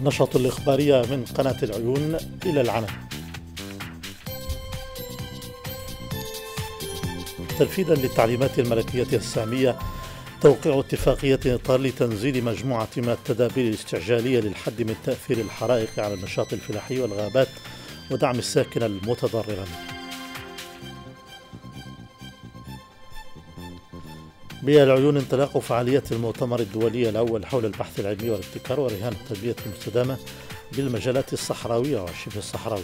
النشاط الإخبارية من قناة العيون إلى العنب تنفيذا للتعليمات الملكية السامية توقيع اتفاقية إطار لتنزيل مجموعة من التدابير الاستعجالية للحد من تأثير الحرائق على النشاط الفلاحي والغابات ودعم الساكن المتضررا بالعيون انطلاق فعاليات المؤتمر الدولي الأول حول البحث العلمي والابتكار ورهان التربيه المستدامة بالمجالات الصحراوية والشبه الصحراوية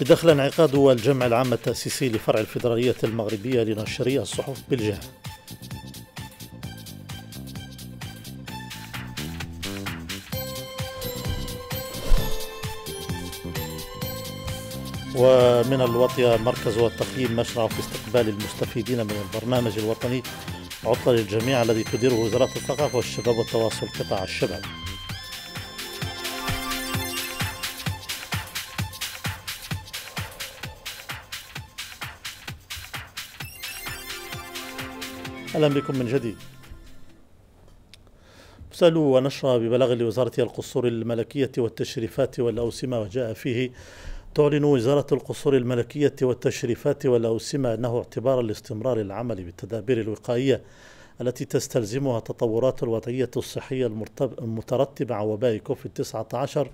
بدخل انعقاد الجمع العام التأسيسي لفرع الفدراليه المغربية لنشرية الصحف بالجهة ومن الوطية مركز والتقييم مشرع في استقبال المستفيدين من البرنامج الوطني عطلة للجميع الذي تديره وزارة الثقافة والشباب والتواصل قطاع الشباب أهلا بكم من جديد سألوا ونشر ببلاغ لوزارة القصور الملكية والتشريفات والأوسمة وجاء فيه تعلن وزارة القصور الملكية والتشريفات والأوسمة أنه اعتبارا لاستمرار العمل بالتدابير الوقائية التي تستلزمها تطورات الوضعية الصحية المترتبة على وباء كوفيد 19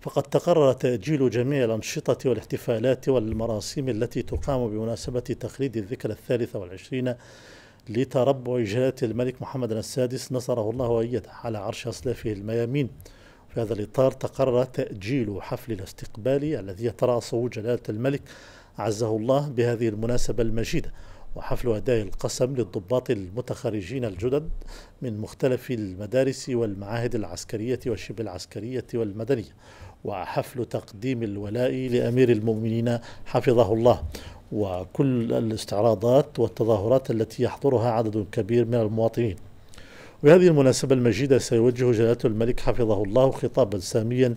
فقد تقرر تأجيل جميع الأنشطة والاحتفالات والمراسم التي تقام بمناسبة تخليد الذكرى الثالثة والعشرين لتربع جلالة الملك محمد السادس نصره الله وأيده على عرش أسلافه الميامين في هذا الإطار تقرر تأجيل حفل الاستقبال الذي يترأسه جلالة الملك عزه الله بهذه المناسبة المجيدة وحفل أداء القسم للضباط المتخرجين الجدد من مختلف المدارس والمعاهد العسكرية والشبه العسكرية والمدنية وحفل تقديم الولاء لأمير المؤمنين حفظه الله وكل الاستعراضات والتظاهرات التي يحضرها عدد كبير من المواطنين وهذه المناسبة المجيدة سيوجه جلالة الملك حفظه الله خطابا ساميا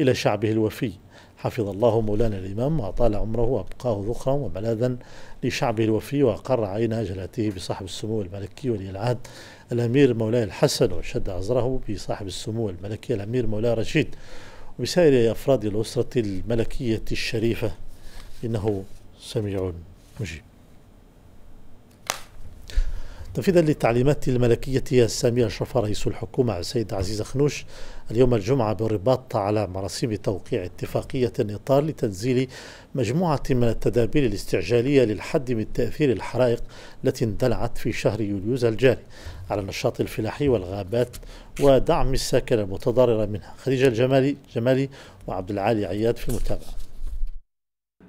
إلى شعبه الوفي حفظ الله مولانا الإمام وأطال عمره وأبقاه ذخرا وملاذا لشعبه الوفي وأقر عين جلالته بصاحب السمو الملكي ولي العهد الأمير مولاي الحسن وشد عزره بصاحب السمو الملكي الأمير مولاي رشيد وبسائر أفراد الأسرة الملكية الشريفة إنه سميع مجيب تنفيذا للتعليمات الملكية السامية أشرف رئيس الحكومة السيد عزيز خنوش اليوم الجمعة بالرباط على مراسيم توقيع اتفاقية إطار لتنزيل مجموعة من التدابير الاستعجالية للحد من تأثير الحرائق التي اندلعت في شهر يوليوز الجاري على النشاط الفلاحي والغابات ودعم الساكنة المتضررة منها خديجة الجمالي جمالي وعبد العالي عياد في المتابعة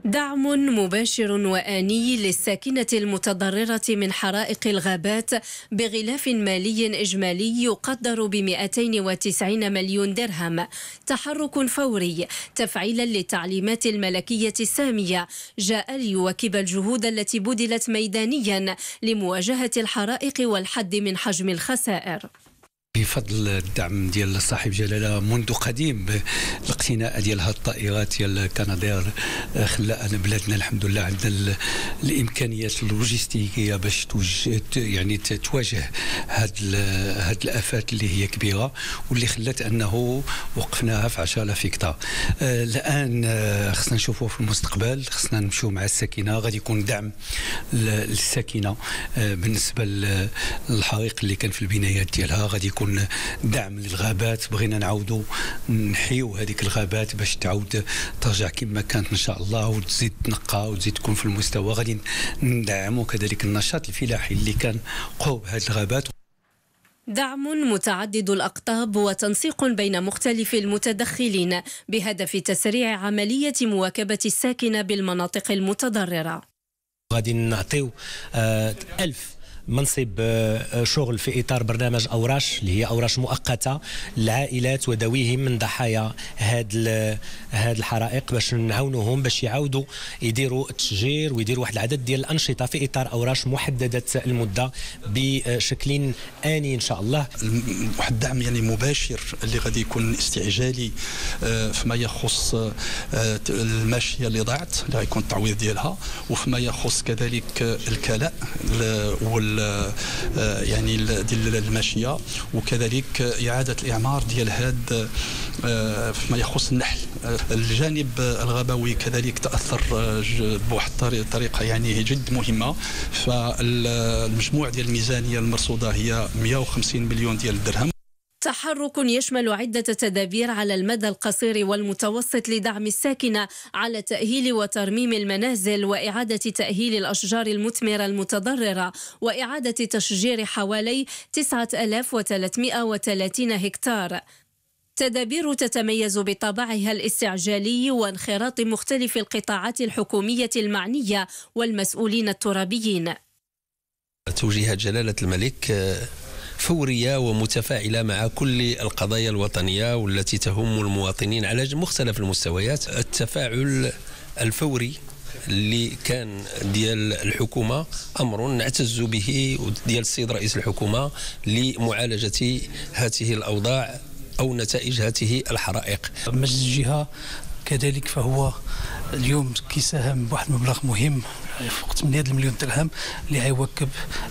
دعم مباشر وآني للساكنة المتضررة من حرائق الغابات بغلاف مالي إجمالي يقدر ب 290 مليون درهم تحرك فوري تفعيلا للتعليمات الملكية السامية جاء ليواكب الجهود التي بذلت ميدانيا لمواجهة الحرائق والحد من حجم الخسائر بفضل الدعم ديال صاحب جلالة منذ قديم الاقتناء ديال هاد الطائرات ديال كندير آه، خلى ان بلادنا الحمد لله عندنا الإمكانيات اللوجستيكية باش توجد يعني تواجه هاد هاد الآفات اللي هي كبيرة واللي خلات أنه وقفناها في 10000 هكتار آه، الآن آه، خصنا نشوفوا في المستقبل خصنا نمشيو مع الساكنه غادي يكون دعم للساكنه بالنسبة للحريق اللي كان في البنايات ديالها غادي يكون يكون دعم للغابات بغينا نعاودوا نحيو هذيك الغابات باش تعاود ترجع كما كانت ان شاء الله وتزيد تنقى وتزيد تكون في المستوى غادي ندعموا كذلك النشاط الفلاحي اللي كان قوب هذه الغابات دعم متعدد الاقطاب وتنسيق بين مختلف المتدخلين بهدف تسريع عمليه مواكبه الساكنه بالمناطق المتضرره غادي نعطيو 1000 آه، منصب آه، آه، شغل في اطار برنامج اوراش اللي هي اوراش مؤقته للعائلات وذويهم من ضحايا هاد هاد الحرائق باش نعاونوهم باش يعاودوا يديروا التشجير ويديروا واحد العدد ديال الانشطه في اطار اوراش محدده المده بشكل اني ان شاء الله واحد الدعم يعني مباشر اللي غادي يكون استعجالي آه، فيما يخص الماشيه اللي ضاعت اللي غيكون التعويض ديالها وفيما يخص كذلك الكلاء وال آه، يعني ديال الماشيه وكذلك اعاده الاعمار ديال هاد آه، فيما يخص النحل الجانب الغابوي كذلك تاثر آه، بواحد الطريقه يعني جد مهمه فالمجموع ديال الميزانيه المرصوده هي 150 مليون ديال الدرهم تحرك يشمل عدة تدابير على المدى القصير والمتوسط لدعم الساكنة على تأهيل وترميم المنازل وإعادة تأهيل الأشجار المثمرة المتضررة وإعادة تشجير حوالي 9330 هكتار تدابير تتميز بطبعها الاستعجالي وانخراط مختلف القطاعات الحكومية المعنية والمسؤولين الترابيين توجيهات جلالة الملك آه، فورية ومتفاعلة مع كل القضايا الوطنية والتي تهم المواطنين على مختلف المستويات التفاعل الفوري اللي كان ديال الحكومه امر نعتز به ديال السيد رئيس الحكومه لمعالجه هذه الاوضاع او نتائج هذه الحرائق. مجلس الجهه كذلك فهو اليوم كيساهم بواحد المبلغ مهم فوق 8 مليون درهم ليواكب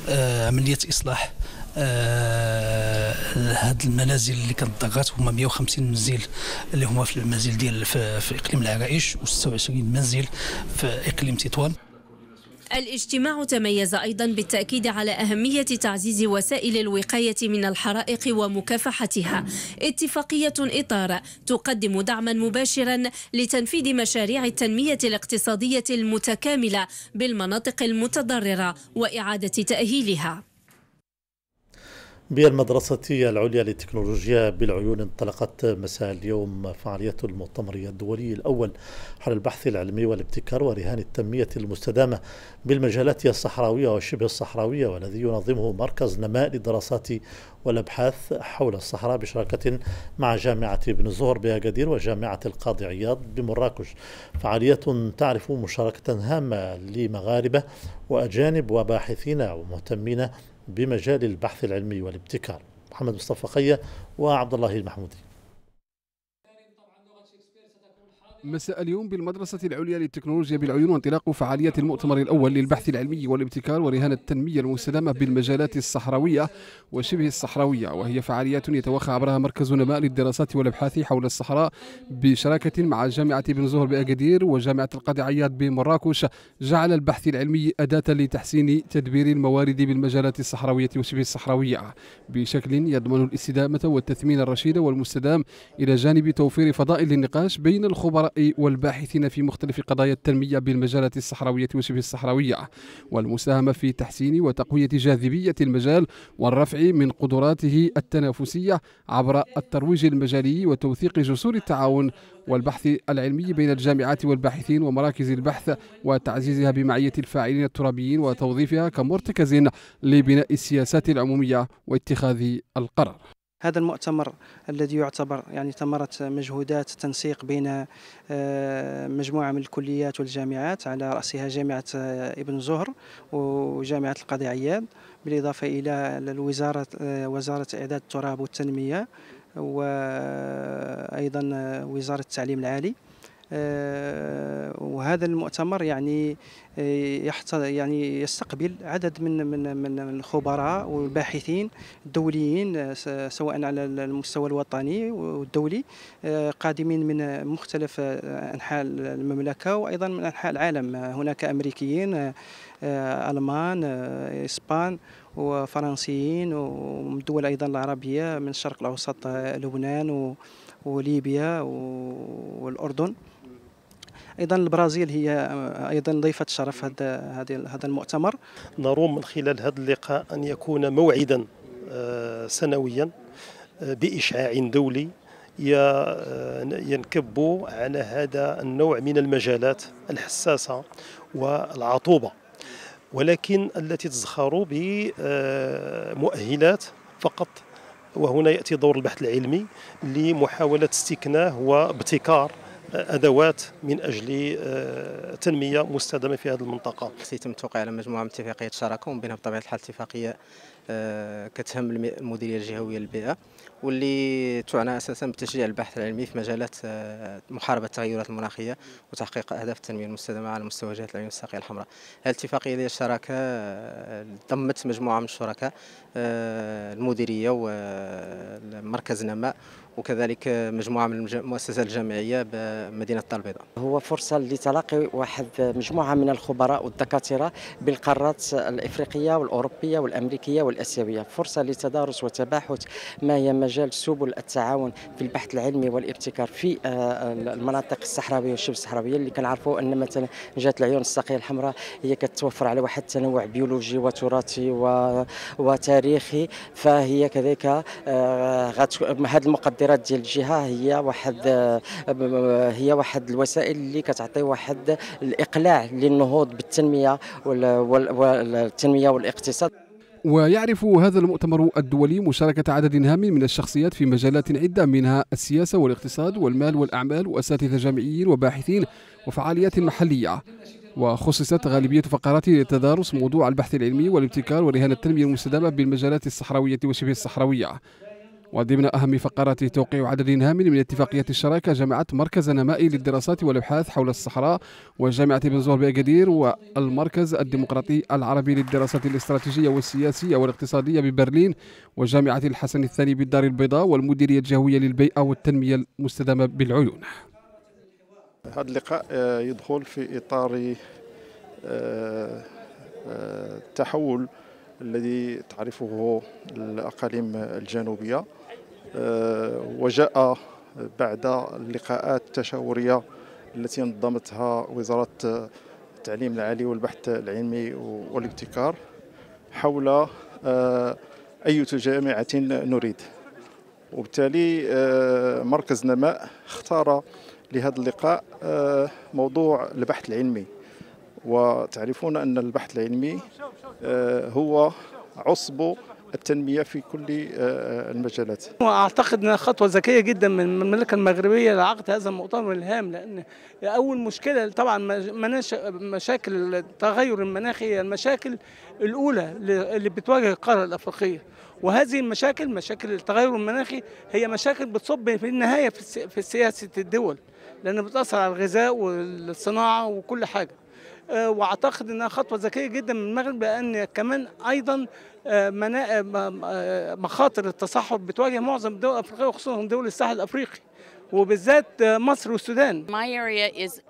آه، عمليه اصلاح آه، هاد المنازل اللي كانت ضغط هما 150 منزل اللي هما في المنزل ديال في, في اقليم العرائش و26 منزل في اقليم تطوان الاجتماع تميز أيضا بالتأكيد على أهمية تعزيز وسائل الوقاية من الحرائق ومكافحتها اتفاقية إطار تقدم دعما مباشرا لتنفيذ مشاريع التنمية الاقتصادية المتكاملة بالمناطق المتضررة وإعادة تأهيلها بالمدرسة العليا للتكنولوجيا بالعيون انطلقت مساء اليوم فعالية المؤتمر الدولي الأول حول البحث العلمي والابتكار ورهان التنمية المستدامة بالمجالات الصحراوية والشبه الصحراوية والذي ينظمه مركز نماء للدراسات والأبحاث حول الصحراء بشراكة مع جامعة ابن زهر بأكادير وجامعة القاضي عياض بمراكش فعالية تعرف مشاركة هامة لمغاربة وأجانب وباحثين ومهتمين بمجال البحث العلمي والابتكار محمد مصطفى خيه وعبد الله المحمودي مساء اليوم بالمدرسة العليا للتكنولوجيا بالعيون وانطلاق فعالية المؤتمر الأول للبحث العلمي والابتكار ورهان التنمية المستدامة بالمجالات الصحراوية وشبه الصحراوية وهي فعاليات يتوخى عبرها مركز نماء للدراسات والأبحاث حول الصحراء بشراكة مع جامعة بن زهر بأكادير وجامعة القاضي عياد بمراكش جعل البحث العلمي أداة لتحسين تدبير الموارد بالمجالات الصحراوية وشبه الصحراوية بشكل يضمن الاستدامة والتثمين الرشيد والمستدام إلى جانب توفير فضاء للنقاش بين الخبراء والباحثين في مختلف قضايا التنمية بالمجالات الصحراوية وشبه الصحراوية والمساهمة في تحسين وتقوية جاذبية المجال والرفع من قدراته التنافسية عبر الترويج المجالي وتوثيق جسور التعاون والبحث العلمي بين الجامعات والباحثين ومراكز البحث وتعزيزها بمعية الفاعلين الترابيين وتوظيفها كمرتكز لبناء السياسات العمومية واتخاذ القرار هذا المؤتمر الذي يعتبر يعني ثمرة مجهودات تنسيق بين آه، مجموعة من الكليات والجامعات على رأسها جامعة آه، ابن زهر وجامعة القاضي عياد بالإضافة إلى الوزارة آه، وزارة إعداد التراب والتنمية وأيضا وزارة التعليم العالي آه، وهذا المؤتمر يعني آه، يعني يستقبل عدد من من من الخبراء والباحثين الدوليين آه، سواء على المستوى الوطني والدولي قادمين من مختلف انحاء المملكه وايضا من انحاء العالم هناك امريكيين المان اسبان وفرنسيين ومن الدول ايضا العربيه من الشرق الاوسط لبنان وليبيا والاردن ايضا البرازيل هي ايضا ضيفه شرف هذا هذا المؤتمر نروم من خلال هذا اللقاء ان يكون موعدا آه، سنويا آه، باشعاع دولي آه، ينكب على هذا النوع من المجالات الحساسه والعطوبه ولكن التي تزخر بمؤهلات فقط وهنا ياتي دور البحث العلمي لمحاوله استكناه وابتكار ادوات من اجل آه، تنميه مستدامه في هذه المنطقه. سيتم التوقيع على مجموعه من اتفاقيات الشراكه ومن بينها بطبيعه الحال اتفاقيه آه، كتهم المديريه الجهويه للبيئه واللي تعنى اساسا بتشجيع البحث العلمي في مجالات آه، محاربه التغيرات المناخيه وتحقيق اهداف التنميه المستدامه على مستوى جهه العيون الساقيه الحمراء. هذه الاتفاقيه ديال الشراكه ضمت مجموعه من الشركاء المديريه ومركز نماء وكذلك مجموعه من المؤسسات الجامعيه بمدينه الدار البيضاء. هو فرصه لتلاقي واحد مجموعه من الخبراء والدكاتره بالقارات الافريقيه والاوروبيه والامريكيه والاسيويه، فرصه لتدارس وتباحث ما هي مجال سبل التعاون في البحث العلمي والابتكار في آه، المناطق الصحراويه والشبه الصحراويه اللي كنعرفوا ان مثلا جهه العيون الساقيه الحمراء هي كتوفر على واحد التنوع بيولوجي وتراثي وتاريخي فهي كذلك آه، هذه المقدرات التقديرات ديال الجهه هي واحد هي واحد الوسائل اللي كتعطي واحد الاقلاع للنهوض بالتنميه والتنميه والاقتصاد ويعرف هذا المؤتمر الدولي مشاركة عدد هام من الشخصيات في مجالات عدة منها السياسة والاقتصاد والمال والأعمال وأساتذة جامعيين وباحثين وفعاليات محلية وخصصت غالبية فقراته لتدارس موضوع البحث العلمي والابتكار ورهان التنمية المستدامة بالمجالات الصحراوية وشبه الصحراوية وضمن أهم فقرات توقيع عدد هام من اتفاقية الشراكة جمعت مركز نمائي للدراسات والابحاث حول الصحراء وجامعة بن زهر بأكادير والمركز الديمقراطي العربي للدراسات الاستراتيجية والسياسية والاقتصادية ببرلين وجامعة الحسن الثاني بالدار البيضاء والمديرية الجهوية للبيئة والتنمية المستدامة بالعيون هذا اللقاء آه، يدخل في إطار آه، آه، تحول الذي تعرفه الأقاليم الجنوبية آه، وجاء بعد اللقاءات التشاورية التي نظمتها وزارة التعليم العالي والبحث العلمي والابتكار حول آه، أي جامعة نريد وبالتالي آه، مركز نماء اختار لهذا اللقاء موضوع البحث العلمي وتعرفون أن البحث العلمي آه، هو عصب التنميه في كل آه، المجالات. واعتقد انها خطوه ذكيه جدا من المملكه المغربيه لعقد هذا المؤتمر الهام لان اول مشكله طبعا مشاكل التغير المناخي هي المشاكل الاولى اللي بتواجه القاره الافريقيه. وهذه المشاكل مشاكل التغير المناخي هي مشاكل بتصب في النهايه في سياسه الدول لان بتاثر على الغذاء والصناعه وكل حاجه. آه، واعتقد انها خطوه ذكيه جدا من المغرب لان كمان ايضا آه، آه، مخاطر التصحر بتواجه معظم الدول الافريقيه وخصوصا دول الساحل الافريقي وبالذات مصر والسودان. My area is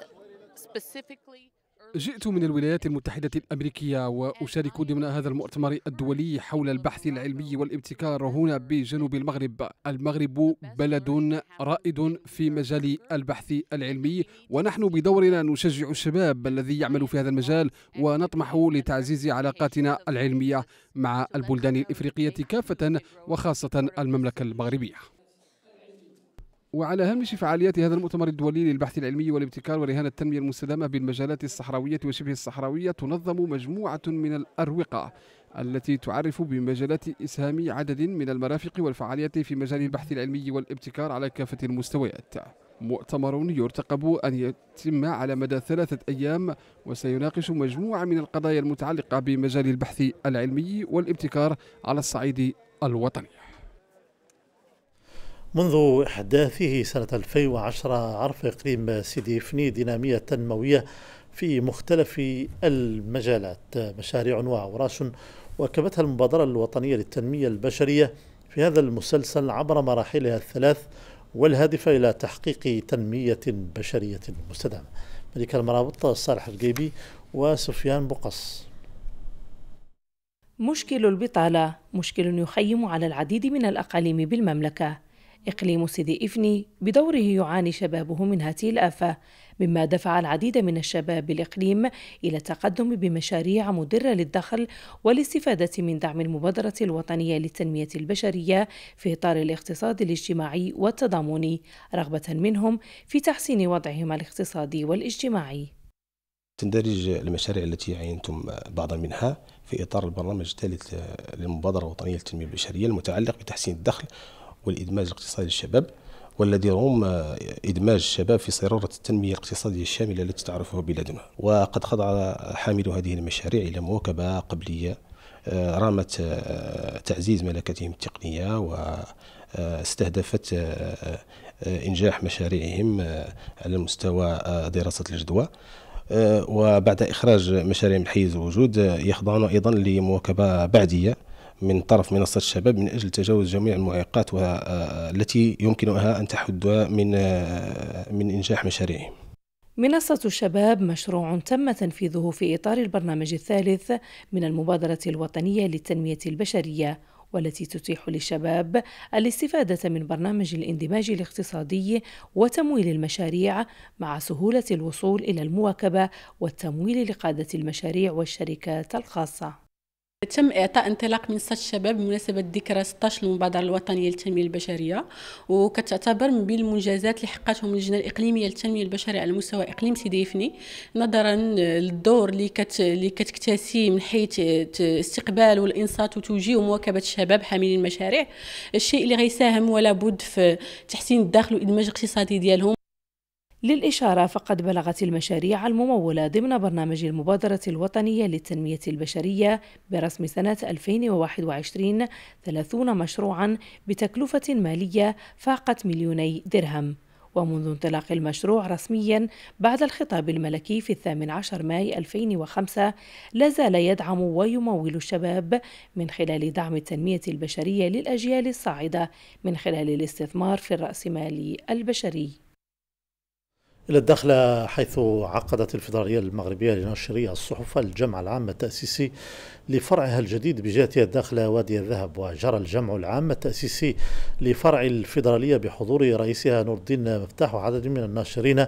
specifically جئت من الولايات المتحدة الأمريكية وأشارك ضمن هذا المؤتمر الدولي حول البحث العلمي والابتكار هنا بجنوب المغرب المغرب بلد رائد في مجال البحث العلمي ونحن بدورنا نشجع الشباب الذي يعمل في هذا المجال ونطمح لتعزيز علاقاتنا العلمية مع البلدان الإفريقية كافة وخاصة المملكة المغربية وعلى هامش فعاليات هذا المؤتمر الدولي للبحث العلمي والابتكار ورهان التنمية المستدامة بالمجالات الصحراوية وشبه الصحراوية تنظم مجموعة من الأروقة التي تعرف بمجالات إسهام عدد من المرافق والفعاليات في مجال البحث العلمي والابتكار على كافة المستويات مؤتمر يرتقب أن يتم على مدى ثلاثة أيام وسيناقش مجموعة من القضايا المتعلقة بمجال البحث العلمي والابتكار على الصعيد الوطني منذ إحداثه سنة 2010 عرف إقليم سيدي فني دينامية تنموية في مختلف المجالات مشاريع وأوراش واكبتها المبادرة الوطنية للتنمية البشرية في هذا المسلسل عبر مراحلها الثلاث والهادفة إلى تحقيق تنمية بشرية مستدامة ملك المرابط صالح القيبي وسفيان بقص مشكل البطالة مشكل يخيم على العديد من الأقاليم بالمملكة إقليم سيدي إفني بدوره يعاني شبابه من هذه الآفة مما دفع العديد من الشباب بالإقليم إلى التقدم بمشاريع مدرة للدخل والاستفادة من دعم المبادرة الوطنية للتنمية البشرية في إطار الاقتصاد الاجتماعي والتضامني رغبة منهم في تحسين وضعهم الاقتصادي والاجتماعي تندرج المشاريع التي عينتم بعضا منها في إطار البرنامج الثالث للمبادرة الوطنية للتنمية البشرية المتعلق بتحسين الدخل والإدماج الاقتصادي للشباب والذي هم إدماج الشباب في صرارة التنمية الاقتصادية الشاملة التي تعرفها بلادنا وقد خضع حامل هذه المشاريع إلى مواكبة قبلية آه، رامت آه، تعزيز ملكتهم التقنية واستهدفت آه، إنجاح مشاريعهم على مستوى دراسة الجدوى وبعد إخراج مشاريع من حيز الوجود يخضعون أيضا لمواكبة بعدية من طرف منصة الشباب من أجل تجاوز جميع المعيقات آه، التي يمكنها أن تحد من آه، من إنجاح مشاريعهم منصة الشباب مشروع تم تنفيذه في إطار البرنامج الثالث من المبادرة الوطنية للتنمية البشرية والتي تتيح للشباب الاستفادة من برنامج الاندماج الاقتصادي وتمويل المشاريع مع سهولة الوصول إلى المواكبة والتمويل لقادة المشاريع والشركات الخاصة تم إعطاء انطلاق منصة الشباب بمناسبة ذكرى 16 المبادرة الوطنية للتنمية البشرية وكتعتبر من بين المنجزات اللي حققتهم اللجنة الإقليمية للتنمية البشرية على مستوى إقليم سيدي يفني نظرا للدور اللي كت اللي كتكتسي من حيث استقبال والإنصات وتوجيه ومواكبة الشباب حاملين المشاريع الشيء اللي غيساهم ولا بد في تحسين الدخل وإدماج الاقتصادي ديالهم للإشارة فقد بلغت المشاريع الممولة ضمن برنامج المبادرة الوطنية للتنمية البشرية برسم سنة 2021 30 مشروعا بتكلفة مالية فاقت مليوني درهم ومنذ انطلاق المشروع رسميا بعد الخطاب الملكي في الثامن عشر ماي 2005 لا زال يدعم ويمول الشباب من خلال دعم التنمية البشرية للأجيال الصاعدة من خلال الاستثمار في الرأسمالي البشري إلى الدخلة حيث عقدت الفدرالية المغربية لنشرية الصحف الجمع العام التأسيسي لفرعها الجديد بجهة الداخلة وادي الذهب وجرى الجمع العام التأسيسي لفرع الفيدرالية بحضور رئيسها نور الدين مفتاح وعدد من الناشرين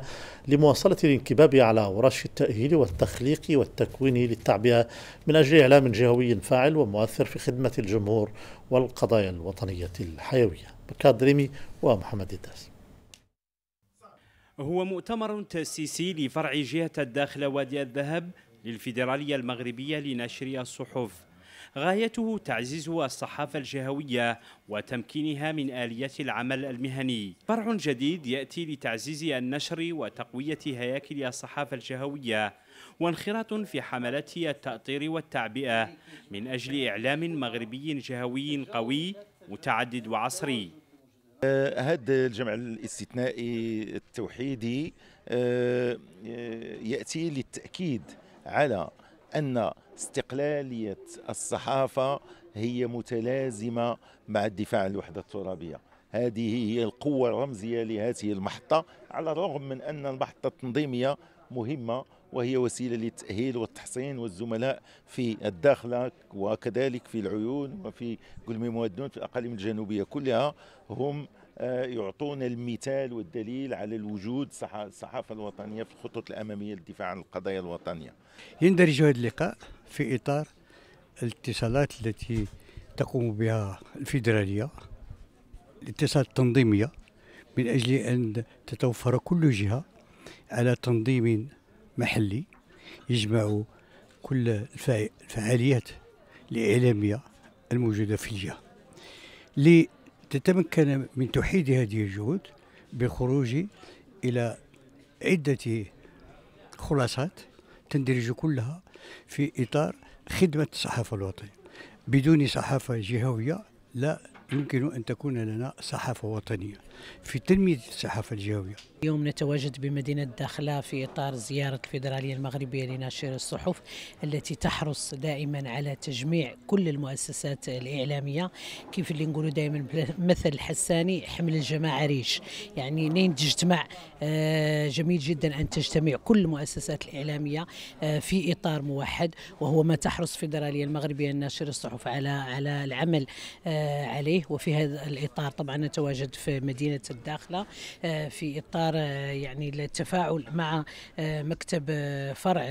لمواصلة الانكباب على ورش التأهيل والتخليق والتكوين للتعبئة من أجل إعلام جهوي فاعل ومؤثر في خدمة الجمهور والقضايا الوطنية الحيوية بكادريمي ومحمد الداس هو مؤتمر تأسيسي لفرع جهة الداخل وادي الذهب للفيدرالية المغربية لنشر الصحف غايته تعزيز الصحافة الجهوية وتمكينها من آلية العمل المهني فرع جديد يأتي لتعزيز النشر وتقوية هياكل الصحافة الجهوية وانخراط في حملات التأطير والتعبئة من أجل إعلام مغربي جهوي قوي متعدد وعصري هذا آه، الجمع الاستثنائي التوحيدي آه، آه، ياتي للتاكيد على ان استقلاليه الصحافه هي متلازمه مع الدفاع عن الوحده الترابيه هذه هي القوه الرمزيه لهذه المحطه على الرغم من ان المحطه التنظيميه مهمه وهي وسيله للتاهيل والتحصين والزملاء في الداخله وكذلك في العيون وفي قلمي موادنون في الاقاليم الجنوبيه كلها هم آه، يعطون المثال والدليل على الوجود الصحافه الوطنيه في الخطوط الاماميه للدفاع عن القضايا الوطنيه. يندرج هذا اللقاء في اطار الاتصالات التي تقوم بها الفيدراليه الاتصالات التنظيميه من اجل ان تتوفر كل جهه على تنظيم محلي يجمع كل الفعاليات الإعلامية الموجودة في الجهة لتتمكن من توحيد هذه الجهود بالخروج إلى عدة خلاصات تندرج كلها في إطار خدمة الصحافة الوطنية بدون صحافة جهوية لا يمكن أن تكون لنا صحافة وطنية في تنمية الصحافة الجوية اليوم نتواجد بمدينة داخلة في إطار زيارة الفيدرالية المغربية لناشر الصحف التي تحرص دائما على تجميع كل المؤسسات الإعلامية كيف اللي نقولوا دائما مثل الحساني حمل الجماعة ريش يعني لين تجتمع آه، جميل جدا أن تجتمع كل المؤسسات الإعلامية آه، في إطار موحد وهو ما تحرص الفيدرالية المغربية لناشر الصحف على على العمل آه، عليه وفي هذا الإطار طبعا نتواجد في مدينة مدينه الداخله آه، في اطار آه، يعني التفاعل مع آه، مكتب فرع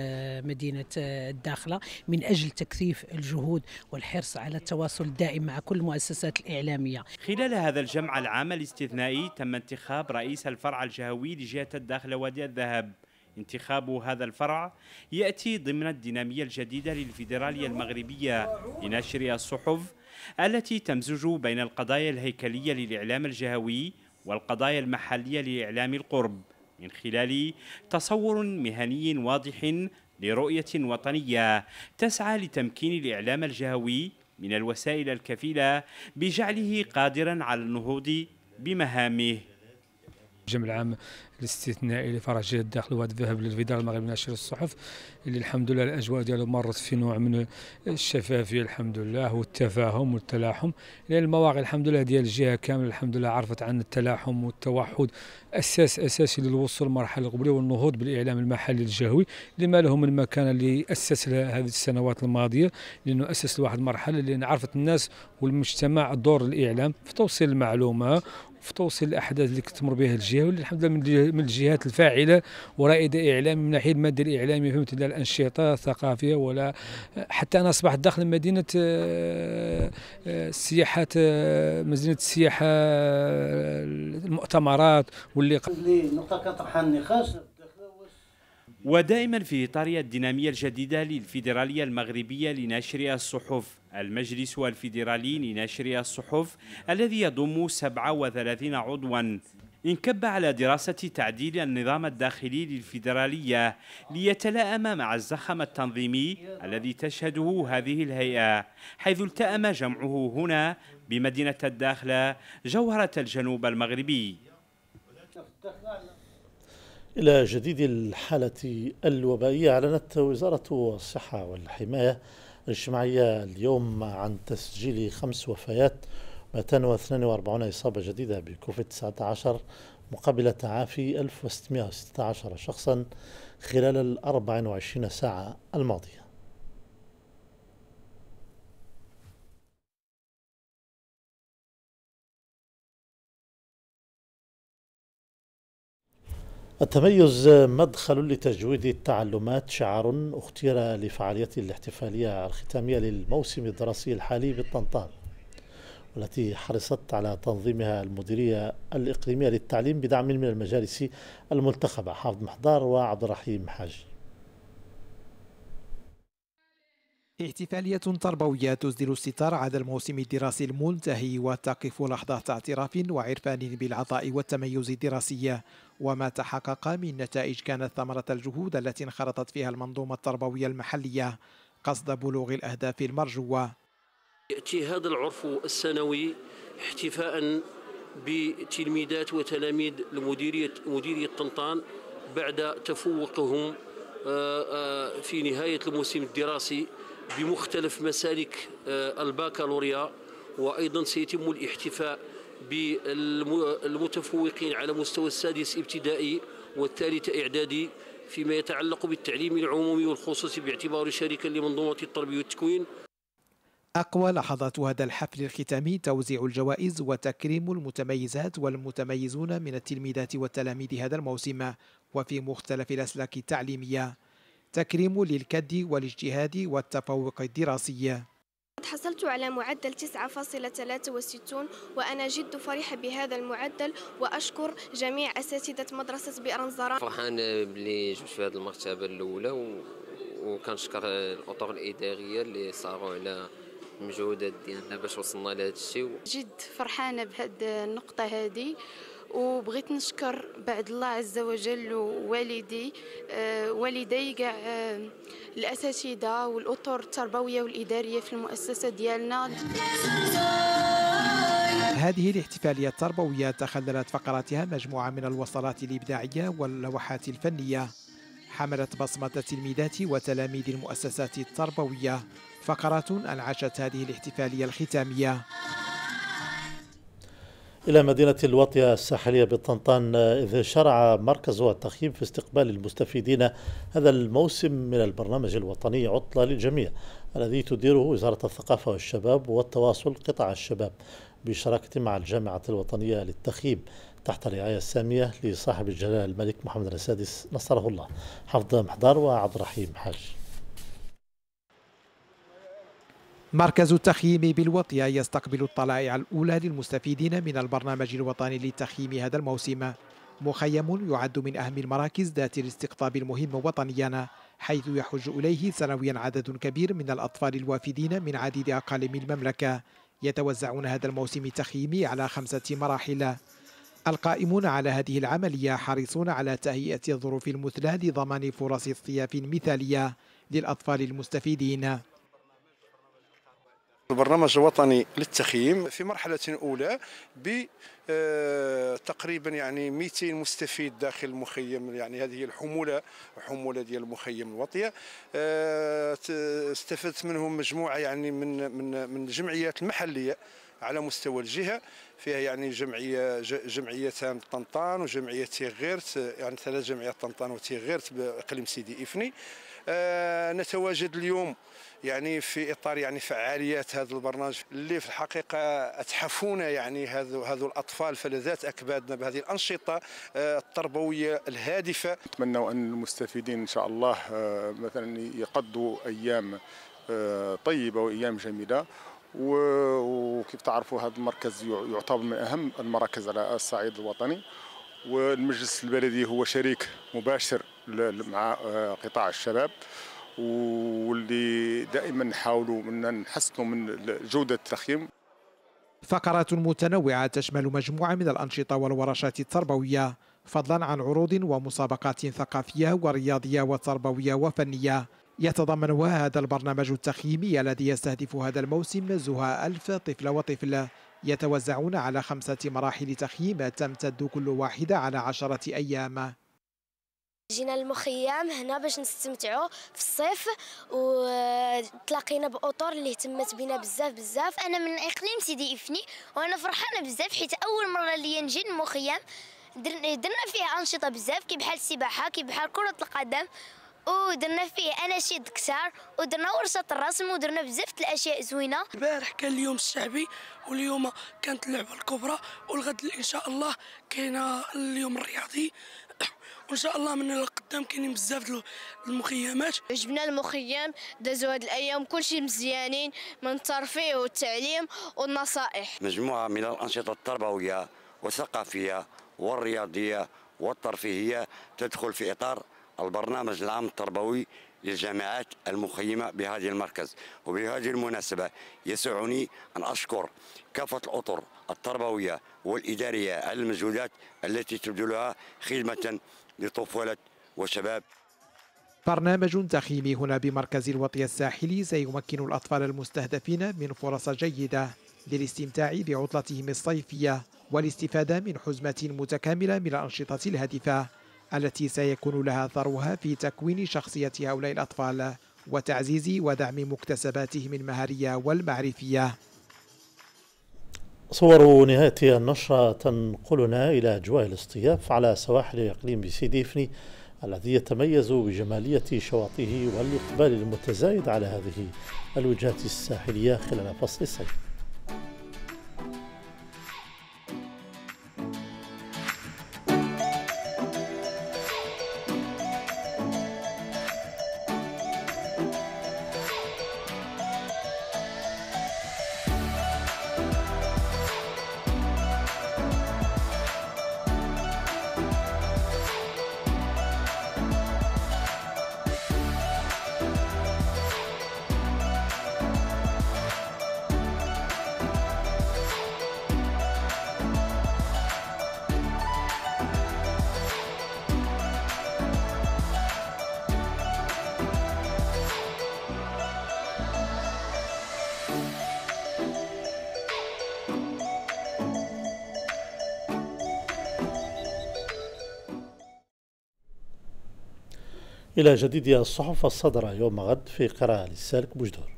مدينه الداخله من اجل تكثيف الجهود والحرص على التواصل الدائم مع كل المؤسسات الاعلاميه. خلال هذا الجمع العام الاستثنائي تم انتخاب رئيس الفرع الجهوي لجهه الداخله وادي الذهب. انتخاب هذا الفرع ياتي ضمن الديناميه الجديده للفيدراليه المغربيه لنشر الصحف التي تمزج بين القضايا الهيكليه للاعلام الجهوي والقضايا المحلية لإعلام القرب من خلال تصور مهني واضح لرؤية وطنية تسعى لتمكين الإعلام الجهوي من الوسائل الكفيلة بجعله قادرا على النهوض بمهامه الجمع العام الاستثنائي جهه الداخل وهذا ذهب للفدار المغربي ناشر الصحف اللي الحمد لله الاجواء ديالو مرت في نوع من الشفافيه الحمد لله والتفاهم والتلاحم لان المواقع الحمد لله ديال الجهه كامله الحمد لله عرفت عن التلاحم والتوحد اساس اساسي للوصول للمرحله القبليه والنهوض بالاعلام المحلي الجهوي لما له من مكانه اللي اسس لها هذه السنوات الماضيه لانه اسس لواحد المرحله اللي عرفت الناس والمجتمع دور الاعلام في توصيل المعلومه في توصيل الاحداث اللي كتمر بها الجهه واللي الحمد لله من الجهات الفاعله ورائده اعلامي من ناحيه الماده الاعلاميه فهمت لا الانشطه الثقافيه ولا حتى انا اصبحت داخل مدينه السياحه آه، آه، آه، مدينه السياحه المؤتمرات واللي نقطه كطرحها النقاش ودائما في إطار الدينامية الجديدة للفيدرالية المغربية لنشر الصحف المجلس الفيدرالي لنشر الصحف الذي يضم 37 عضوا انكب على دراسة تعديل النظام الداخلي للفيدرالية ليتلائم مع الزخم التنظيمي الذي تشهده هذه الهيئة حيث التأم جمعه هنا بمدينة الداخلة جوهرة الجنوب المغربي إلى جديد الحالة الوبائية أعلنت وزارة الصحة والحماية الاجتماعية اليوم عن تسجيل خمس وفيات 242 إصابة جديدة بكوفيد-19 مقابل تعافي 1616 شخصا خلال ال 24 ساعة الماضية التميز مدخل لتجويد التعلمات شعار اختير لفعاليه الاحتفالية الختامية للموسم الدراسي الحالي بالطنطان والتي حرصت على تنظيمها المديرية الإقليمية للتعليم بدعم من المجالس المنتخبة حافظ محضار وعبد الرحيم حاج احتفالية تربوية تسدل الستار على الموسم الدراسي المنتهي وتقف لحظات اعتراف وعرفان بالعطاء والتميز الدراسي وما تحقق من نتائج كانت ثمرة الجهود التي انخرطت فيها المنظومة التربوية المحلية قصد بلوغ الأهداف المرجوة يأتي هذا العرف السنوي احتفاء بتلميذات وتلاميذ المديرية مديرية طنطان بعد تفوقهم آه، آه، في نهاية الموسم الدراسي بمختلف مسالك آه، الباكالوريا وأيضا سيتم الاحتفاء بالمتفوقين على مستوى السادس ابتدائي والثالث إعدادي فيما يتعلق بالتعليم العمومي والخصوصي باعتبار شريكا لمنظومة التربية والتكوين أقوى لحظات هذا الحفل الختامي توزيع الجوائز وتكريم المتميزات والمتميزون من التلميذات والتلاميذ هذا الموسم وفي مختلف الأسلاك التعليمية تكريم للكد والاجتهاد والتفوق الدراسي حصلت على معدل 9.63 وأنا جد فرحة بهذا المعدل وأشكر جميع أساتذة مدرسة بئر فرحان بلي جبت في هذه المرتبة الأولى و... وكنشكر الأطر الإدارية اللي صاروا على المجهودات ديالنا باش وصلنا لهذا الشيء جد فرحانة بهذه النقطة هذه وبغيت نشكر بعد الله عز وجل والدي آه، والدي كاع آه، الاساتذه والاطر التربويه والاداريه في المؤسسه ديالنا هذه الاحتفالية التربوية تخللت فقراتها مجموعة من الوصلات الإبداعية واللوحات الفنية حملت بصمة تلميذات وتلاميذ المؤسسات التربوية فقرات أنعشت هذه الاحتفالية الختامية إلى مدينة الوطية الساحلية بطنطان إذ شرع مركز التخييم في استقبال المستفيدين هذا الموسم من البرنامج الوطني عطلة للجميع الذي تديره وزارة الثقافة والشباب والتواصل قطاع الشباب بشراكة مع الجامعة الوطنية للتخييم تحت الرعاية السامية لصاحب الجلالة الملك محمد السادس نصره الله حفظ محضار وعبد الرحيم حاج مركز التخييم بالوطية يستقبل الطلائع الأولى للمستفيدين من البرنامج الوطني للتخييم هذا الموسم مخيم يعد من أهم المراكز ذات الاستقطاب المهم وطنيا حيث يحج إليه سنويا عدد كبير من الأطفال الوافدين من عديد أقاليم المملكة يتوزعون هذا الموسم التخييمي على خمسة مراحل القائمون على هذه العملية حريصون على تهيئة الظروف المثلى لضمان فرص اصطياف مثالية للأطفال المستفيدين البرنامج الوطني للتخييم في مرحلة أولى ب آه، تقريبا يعني 200 مستفيد داخل المخيم يعني هذه الحمولة حمولة ديال المخيم الوطية آه، استفدت منهم مجموعة يعني من من من الجمعيات المحلية على مستوى الجهه فيها يعني جمعيه جمعيتان طنطان وجمعيه تيغيرت يعني ثلاث جمعيات طنطان وتيغيرت باقليم سيدي افني آه، نتواجد اليوم يعني في اطار يعني فعاليات هذا البرنامج اللي في الحقيقه اتحفونا يعني هذو هذو الاطفال فلذات اكبادنا بهذه الانشطه آه، التربويه الهادفه نتمنى ان المستفيدين ان شاء الله آه، مثلا يقضوا ايام آه، طيبه وايام جميله وكيف تعرفوا هذا المركز يعتبر من اهم المراكز على الصعيد الوطني والمجلس البلدي هو شريك مباشر مع قطاع الشباب واللي دائما نحاولوا ان نحسنوا من جودة التخييم فقرات متنوعة تشمل مجموعة من الأنشطة والورشات التربوية فضلا عن عروض ومسابقات ثقافية ورياضية وتربوية وفنية يتضمنها هذا البرنامج التخييمي الذي يستهدف هذا الموسم زهاء ألف طفل وطفل يتوزعون على خمسة مراحل تخييم تمتد كل واحدة على عشرة أيام جينا المخيم هنا باش نستمتعوا في الصيف وتلاقينا باطر اللي اهتمت بنا بزاف بزاف انا من اقليم سيدي افني وانا فرحانه بزاف حيت اول مره ليا نجي المخيم درنا فيه انشطه بزاف كي بحال السباحه كي بحال كره القدم ودرنا فيه اناشيد كثار ودرنا ورشه الرسم ودرنا بزاف الاشياء زوينه البارح كان اليوم الشعبي واليوم كانت اللعبه الكبرى والغد ان شاء الله كاينه اليوم الرياضي وان شاء الله من القدام كاينين بزاف المخيمات عجبنا المخيم دازوا هاد الايام كلشي مزيانين من الترفيه والتعليم والنصائح مجموعه من الانشطه التربويه والثقافيه والرياضيه والترفيهيه تدخل في اطار البرنامج العام التربوي للجامعات المخيمة بهذا المركز وبهذه المناسبة يسعني أن أشكر كافة الأطر التربوية والإدارية على المجهودات التي تبذلها خدمة لطفولة وشباب برنامج تخييمي هنا بمركز الوطي الساحلي سيمكن الأطفال المستهدفين من فرص جيدة للاستمتاع بعطلتهم الصيفية والاستفادة من حزمة متكاملة من الأنشطة الهادفة التي سيكون لها ثروها في تكوين شخصية هؤلاء الأطفال وتعزيز ودعم مكتسباتهم المهارية والمعرفية صور نهاية النشرة تنقلنا إلى أجواء الاصطياف على سواحل إقليم سيدي إفني الذي يتميز بجمالية شواطئه والإقبال المتزايد على هذه الوجهات الساحلية خلال فصل الصيف إلى جديد الصحف الصدر يوم غد في قراءة للسالك بجدور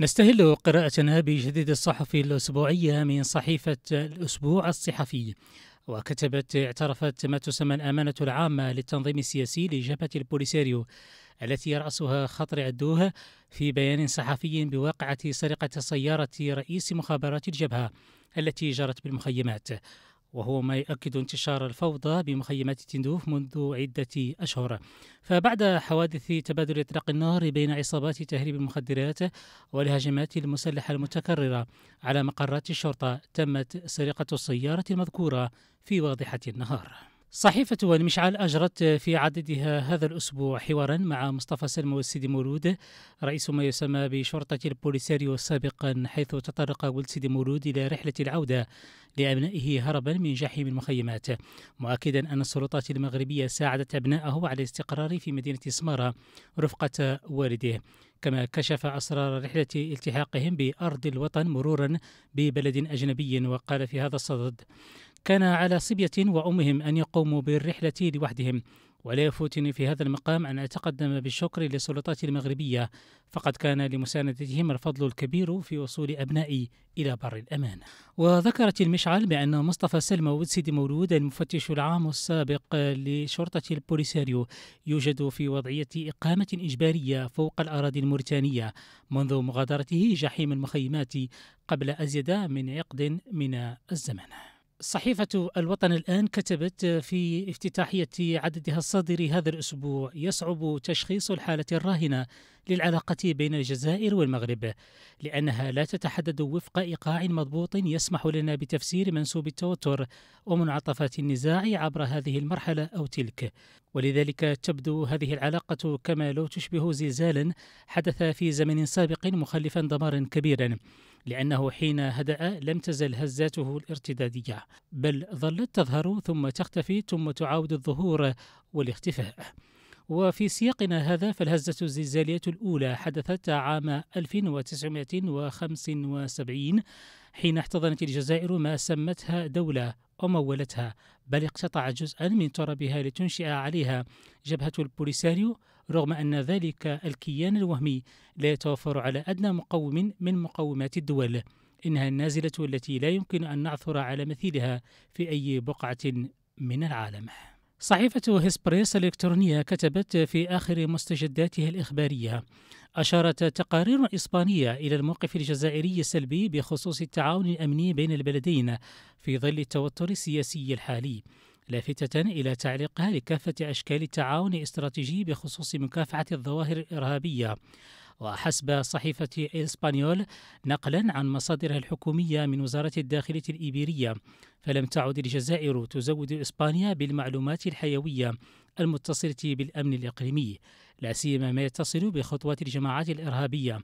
نستهل قراءتنا بجديد الصحف الأسبوعية من صحيفة الأسبوع الصحفي وكتبت اعترفت ما تسمى الأمانة العامة للتنظيم السياسي لجبهة البوليساريو التي يرأسها خطر عدوها في بيان صحفي بواقعة سرقة سيارة رئيس مخابرات الجبهة التي جرت بالمخيمات وهو ما يؤكد انتشار الفوضى بمخيمات تندوف منذ عدة أشهر فبعد حوادث تبادل إطلاق النار بين عصابات تهريب المخدرات والهجمات المسلحة المتكررة على مقرات الشرطة تمت سرقة السيارة المذكورة في واضحة النهار صحيفة والمشعل أجرت في عددها هذا الأسبوع حوارا مع مصطفى سلمى والسيدي مولود رئيس ما يسمى بشرطة البوليساريو سابقا حيث تطرق والسيدي مولود إلى رحلة العودة لأبنائه هربا من جحيم المخيمات مؤكدا أن السلطات المغربية ساعدت أبنائه على الاستقرار في مدينة سمارة رفقة والده كما كشف أسرار رحلة التحاقهم بأرض الوطن مرورا ببلد أجنبي وقال في هذا الصدد كان على صبية وأمهم أن يقوموا بالرحلة لوحدهم ولا يفوتني في هذا المقام أن أتقدم بالشكر للسلطات المغربية فقد كان لمساندتهم الفضل الكبير في وصول أبنائي إلى بر الأمان وذكرت المشعل بأن مصطفى سلمى سيدي مولود المفتش العام السابق لشرطة البوليساريو يوجد في وضعية إقامة إجبارية فوق الأراضي الموريتانية منذ مغادرته جحيم المخيمات قبل أزيد من عقد من الزمن صحيفة الوطن الآن كتبت في افتتاحية عددها الصادر هذا الأسبوع يصعب تشخيص الحالة الراهنة للعلاقة بين الجزائر والمغرب لأنها لا تتحدد وفق إيقاع مضبوط يسمح لنا بتفسير منسوب التوتر ومنعطفات النزاع عبر هذه المرحلة أو تلك ولذلك تبدو هذه العلاقة كما لو تشبه زلزالا حدث في زمن سابق مخلفا دمارا كبيرا لأنه حين هدأ لم تزل هزاته الارتدادية بل ظلت تظهر ثم تختفي ثم تعاود الظهور والاختفاء وفي سياقنا هذا فالهزة الزلزالية الأولى حدثت عام 1975 حين احتضنت الجزائر ما سمتها دولة ومولتها بل اقتطعت جزءا من ترابها لتنشئ عليها جبهة البوليساريو رغم أن ذلك الكيان الوهمي لا يتوفر على أدنى مقوم من مقومات الدول إنها النازلة التي لا يمكن أن نعثر على مثيلها في أي بقعة من العالم صحيفة هسبريس الإلكترونية كتبت في آخر مستجداتها الإخبارية أشارت تقارير إسبانية إلى الموقف الجزائري السلبي بخصوص التعاون الأمني بين البلدين في ظل التوتر السياسي الحالي لافتة إلى تعليقها لكافة أشكال التعاون الاستراتيجي بخصوص مكافحة الظواهر الإرهابية وحسب صحيفة إسبانيول نقلا عن مصادرها الحكومية من وزارة الداخلية الإيبيرية فلم تعد الجزائر تزود إسبانيا بالمعلومات الحيوية المتصلة بالأمن الإقليمي لا سيما ما يتصل بخطوات الجماعات الإرهابية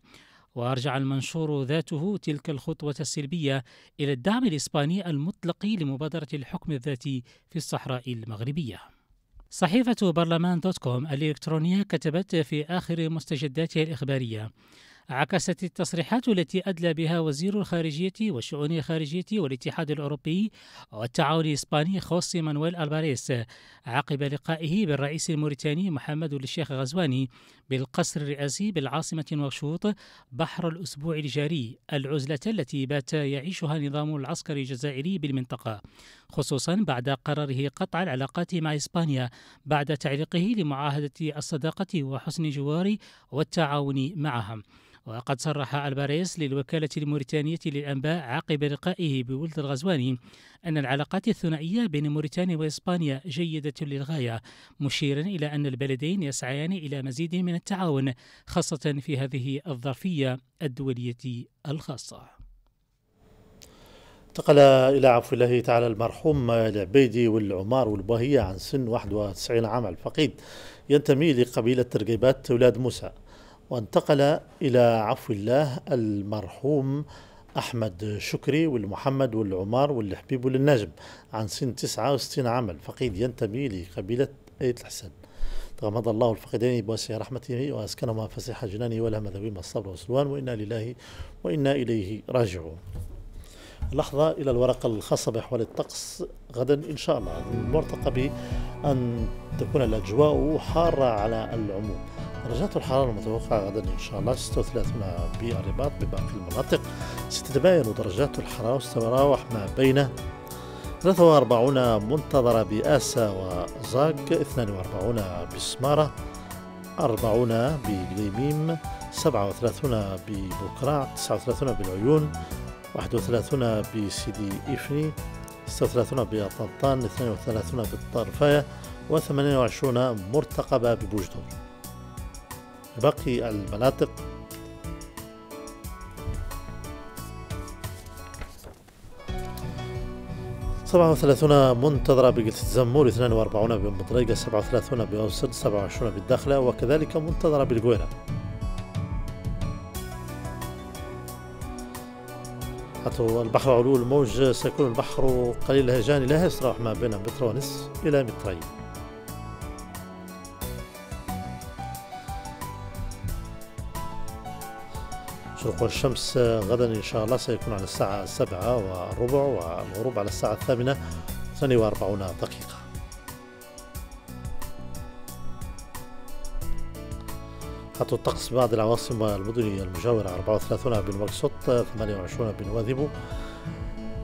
وأرجع المنشور ذاته تلك الخطوة السلبية إلى الدعم الإسباني المطلق لمبادرة الحكم الذاتي في الصحراء المغربية صحيفة برلمان دوت كوم الإلكترونية كتبت في آخر مستجداتها الإخبارية عكست التصريحات التي أدلى بها وزير الخارجية والشؤون الخارجية والاتحاد الأوروبي والتعاون الإسباني خوص مانويل ألباريس عقب لقائه بالرئيس الموريتاني محمد الشيخ غزواني بالقصر الرئاسي بالعاصمة نواكشوط بحر الأسبوع الجاري العزلة التي بات يعيشها نظام العسكر الجزائري بالمنطقة خصوصا بعد قراره قطع العلاقات مع إسبانيا بعد تعليقه لمعاهدة الصداقة وحسن جواري والتعاون معهم وقد صرح الباريس للوكالة الموريتانية للأنباء عقب لقائه بولد الغزواني أن العلاقات الثنائية بين موريتانيا وإسبانيا جيدة للغاية مشيرا إلى أن البلدين يسعيان إلى مزيد من التعاون خاصة في هذه الظرفية الدولية الخاصة انتقل إلى عفو الله تعالى المرحوم العبيدي والعمار والبهية عن سن 91 عام الفقيد ينتمي لقبيلة ترقيبات أولاد موسى وانتقل إلى عفو الله المرحوم أحمد شكري والمحمد والعمار والحبيب والنجم عن سن 69 عام الفقيد ينتمي لقبيلة آية الحسن تغمض الله الفقدين بواسع رحمته وأسكنهما فسيح جنانه ولهم ذويما الصبر والسلوان وإنا لله وإنا إليه راجعون لحظة إلى الورقة الخاصة بأحوال الطقس غدا إن شاء الله المرتقب أن تكون الأجواء حارة على العموم درجات الحرارة المتوقعة غدا إن شاء الله 36 بالرباط بباقي المناطق ستتباين درجات الحرارة وستتراوح ما بين 43 منتظرة بآسا وزاق 42 بسمارة 40 بقليميم 37 ببكرع 39 بالعيون 31 بسيدي إفني 36 بطنطان 32 بالطرفاية و28 مرتقبة ببوجدور باقي المناطق سبعة وثلاثون منتظرة بجلسة زمور اثنان وأربعون بمطريقة سبعة وثلاثون بأوسط سبعة وعشرون بالداخلة وكذلك منتظرة بالقويرة البحر علو الموج سيكون البحر قليل الهجان لا يتراوح ما بين متر ونصف إلى مترين شروق الشمس غدا إن شاء الله سيكون على الساعة السابعة والربع والغروب على الساعة الثامنة ثانية وأربعون دقيقة ساحة الطقس بعد العواصم المدنية المجاورة 34 بالمقسط 28 بنواذبو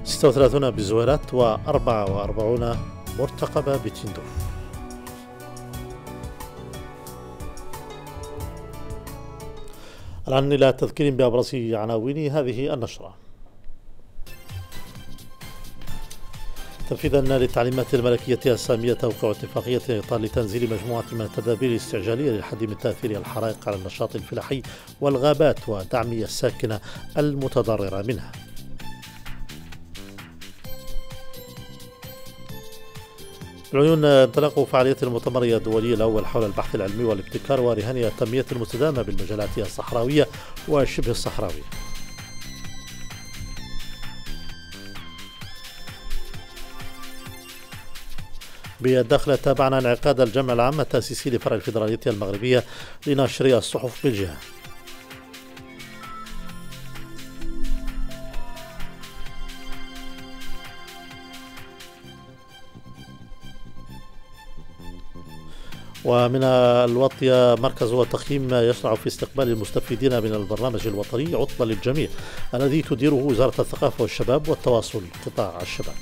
36 بزويرات و 44 مرتقبة بتندوف الآن إلى تذكير بأبرز عناوين هذه النشرة تنفيذا للتعليمات الملكية السامية توقع اتفاقية إطار لتنزيل مجموعة من التدابير الاستعجالية للحد من تأثير الحرائق على النشاط الفلاحي والغابات ودعم الساكنة المتضررة منها العيون انطلاق فعالية المؤتمر الدولي الأول حول البحث العلمي والابتكار ورهان التنمية المستدامة بالمجالات الصحراوية وشبه الصحراوية بالدخل تابعنا انعقاد الجمع العام التأسيسي لفرع الفيدرالية المغربية لنشر الصحف بالجهة ومن الوطية مركز التقييم يشرع في استقبال المستفيدين من البرنامج الوطني عطلة للجميع الذي تديره وزارة الثقافة والشباب والتواصل قطاع الشباب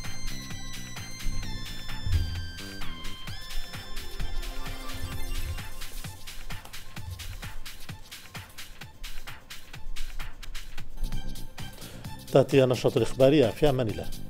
تأتي النشرة الإخبارية في أمان الله